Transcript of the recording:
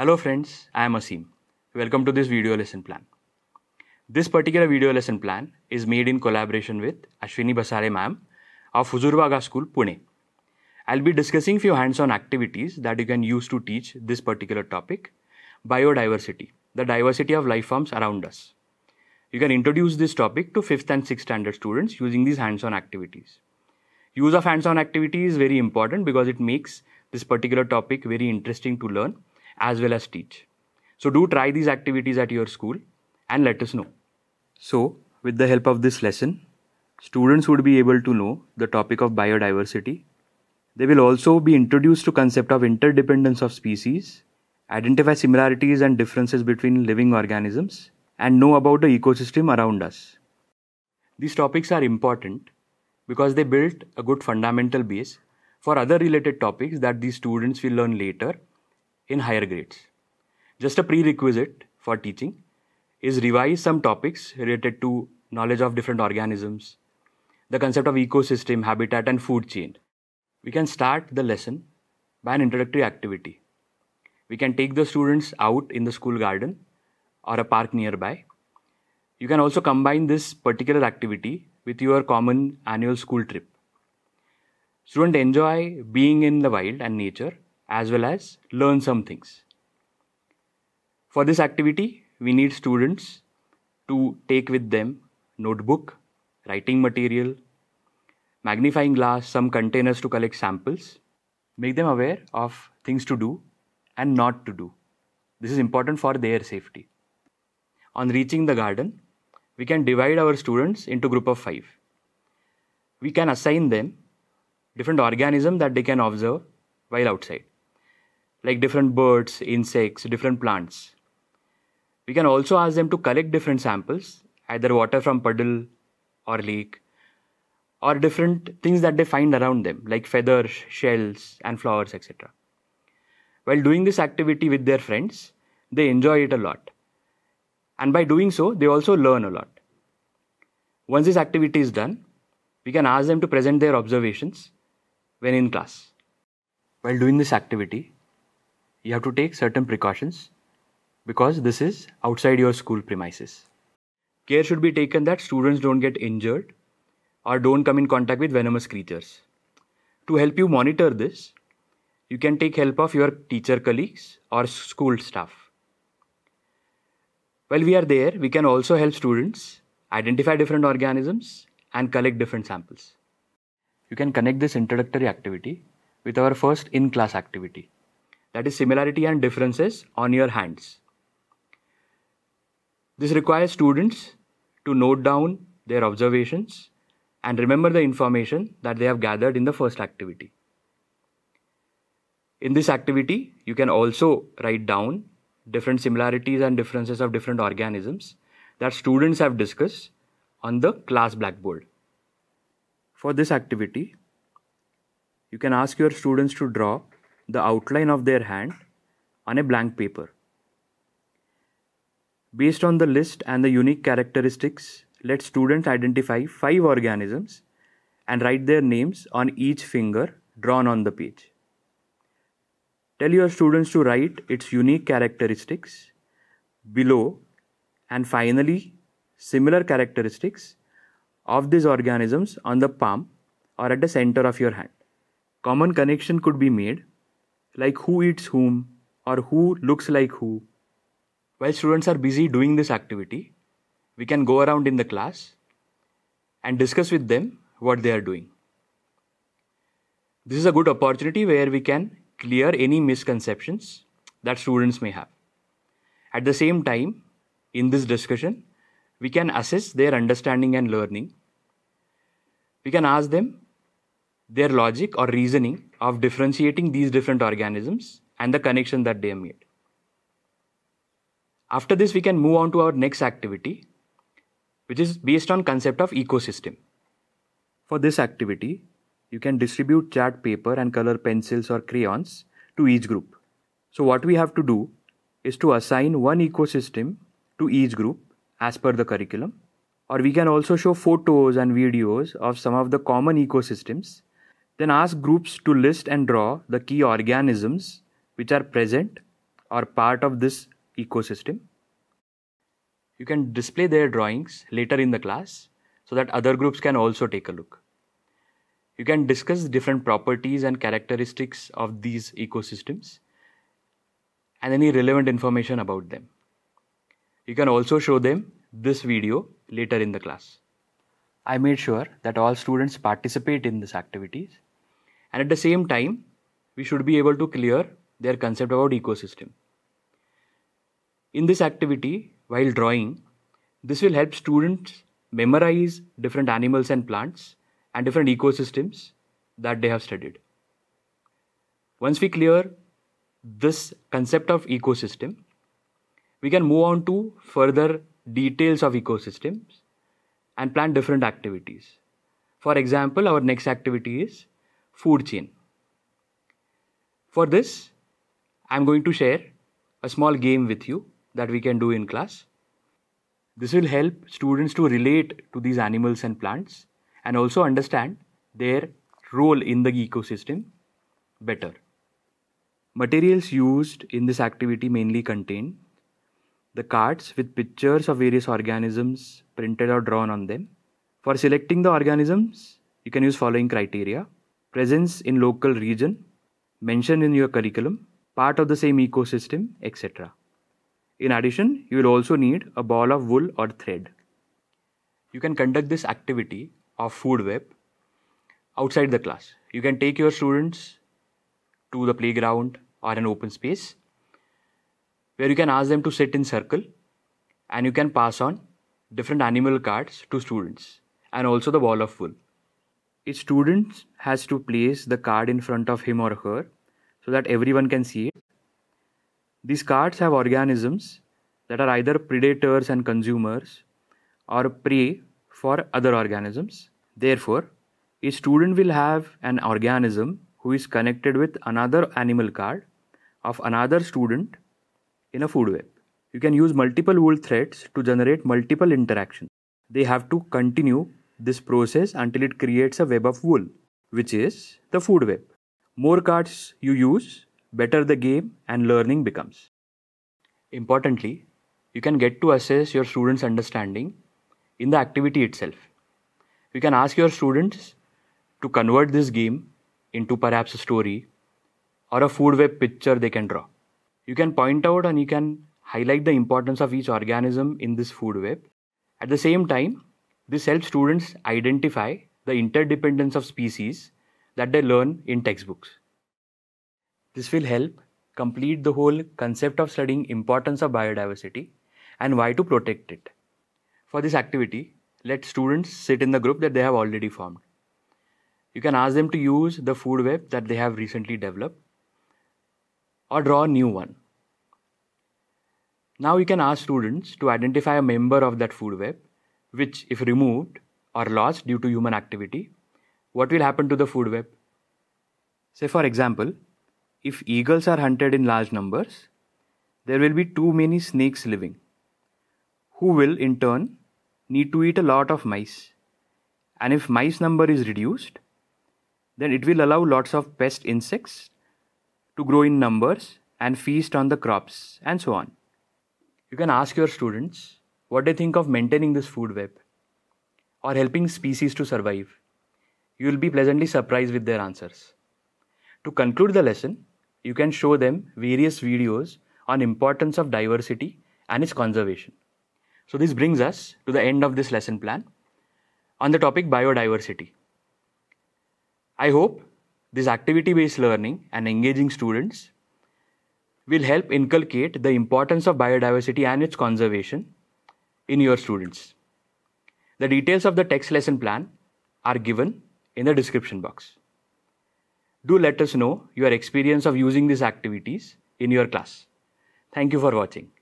Hello friends, I am Asim. Welcome to this video lesson plan. This particular video lesson plan is made in collaboration with Ashwini Basare ma'am of Huzurbaga School, Pune. I'll be discussing few hands-on activities that you can use to teach this particular topic, biodiversity, the diversity of life forms around us. You can introduce this topic to 5th and 6th standard students using these hands-on activities. Use of hands-on activity is very important because it makes this particular topic very interesting to learn as well as teach. So do try these activities at your school and let us know. So, with the help of this lesson, students would be able to know the topic of biodiversity. They will also be introduced to concept of interdependence of species, identify similarities and differences between living organisms, and know about the ecosystem around us. These topics are important because they build a good fundamental base for other related topics that these students will learn later in higher grades. Just a prerequisite for teaching is revise some topics related to knowledge of different organisms, the concept of ecosystem, habitat, and food chain. We can start the lesson by an introductory activity. We can take the students out in the school garden or a park nearby. You can also combine this particular activity with your common annual school trip. Students enjoy being in the wild and nature as well as learn some things. For this activity, we need students to take with them notebook, writing material, magnifying glass, some containers to collect samples. Make them aware of things to do and not to do. This is important for their safety. On reaching the garden, we can divide our students into group of 5. We can assign them different organism that they can observe while outside like different birds, insects, different plants. We can also ask them to collect different samples, either water from puddle or lake, or different things that they find around them, like feathers, shells, and flowers, etc. While doing this activity with their friends, they enjoy it a lot. And by doing so, they also learn a lot. Once this activity is done, we can ask them to present their observations when in class. While doing this activity, you have to take certain precautions because this is outside your school premises. Care should be taken that students don't get injured or don't come in contact with venomous creatures. To help you monitor this, you can take help of your teacher colleagues or school staff. While we are there, we can also help students identify different organisms and collect different samples. You can connect this introductory activity with our first in class activity that is similarity and differences on your hands. This requires students to note down their observations and remember the information that they have gathered in the first activity. In this activity, you can also write down different similarities and differences of different organisms that students have discussed on the class blackboard. For this activity, you can ask your students to draw the outline of their hand on a blank paper. Based on the list and the unique characteristics, let students identify five organisms and write their names on each finger drawn on the page. Tell your students to write its unique characteristics below and finally similar characteristics of these organisms on the palm or at the center of your hand. Common connection could be made like who eats whom or who looks like who. While students are busy doing this activity, we can go around in the class and discuss with them what they are doing. This is a good opportunity where we can clear any misconceptions that students may have. At the same time, in this discussion, we can assess their understanding and learning. We can ask them their logic or reasoning of differentiating these different organisms and the connection that they made. After this, we can move on to our next activity, which is based on concept of ecosystem. For this activity, you can distribute chart paper and color pencils or crayons to each group. So what we have to do is to assign one ecosystem to each group as per the curriculum or we can also show photos and videos of some of the common ecosystems then ask groups to list and draw the key organisms which are present or part of this ecosystem. You can display their drawings later in the class so that other groups can also take a look. You can discuss different properties and characteristics of these ecosystems and any relevant information about them. You can also show them this video later in the class. I made sure that all students participate in these activities and at the same time we should be able to clear their concept about ecosystem in this activity while drawing this will help students memorize different animals and plants and different ecosystems that they have studied once we clear this concept of ecosystem we can move on to further details of ecosystems and plan different activities for example our next activity is food chain. For this, I'm going to share a small game with you that we can do in class. This will help students to relate to these animals and plants and also understand their role in the ecosystem better. Materials used in this activity mainly contain the cards with pictures of various organisms printed or drawn on them. For selecting the organisms, you can use following criteria presence in local region, mentioned in your curriculum, part of the same ecosystem, etc. In addition, you will also need a ball of wool or thread. You can conduct this activity of food web outside the class. You can take your students to the playground or an open space where you can ask them to sit in circle and you can pass on different animal cards to students and also the ball of wool each student has to place the card in front of him or her so that everyone can see it these cards have organisms that are either predators and consumers or prey for other organisms therefore each student will have an organism who is connected with another animal card of another student in a food web you can use multiple wool threads to generate multiple interactions they have to continue this process until it creates a web of wool, which is the food web. More cards you use, better the game and learning becomes. Importantly, you can get to assess your students' understanding in the activity itself. You can ask your students to convert this game into perhaps a story or a food web picture they can draw. You can point out and you can highlight the importance of each organism in this food web. At the same time, this helps students identify the interdependence of species that they learn in textbooks. This will help complete the whole concept of studying importance of biodiversity and why to protect it. For this activity, let students sit in the group that they have already formed. You can ask them to use the food web that they have recently developed or draw a new one. Now you can ask students to identify a member of that food web which, if removed or lost due to human activity, what will happen to the food web? Say, for example, if eagles are hunted in large numbers, there will be too many snakes living, who will in turn need to eat a lot of mice. And if mice number is reduced, then it will allow lots of pest insects to grow in numbers and feast on the crops and so on. You can ask your students what they think of maintaining this food web or helping species to survive. You will be pleasantly surprised with their answers. To conclude the lesson, you can show them various videos on importance of diversity and its conservation. So this brings us to the end of this lesson plan on the topic biodiversity. I hope this activity based learning and engaging students will help inculcate the importance of biodiversity and its conservation in your students. The details of the text lesson plan are given in the description box. Do let us know your experience of using these activities in your class. Thank you for watching.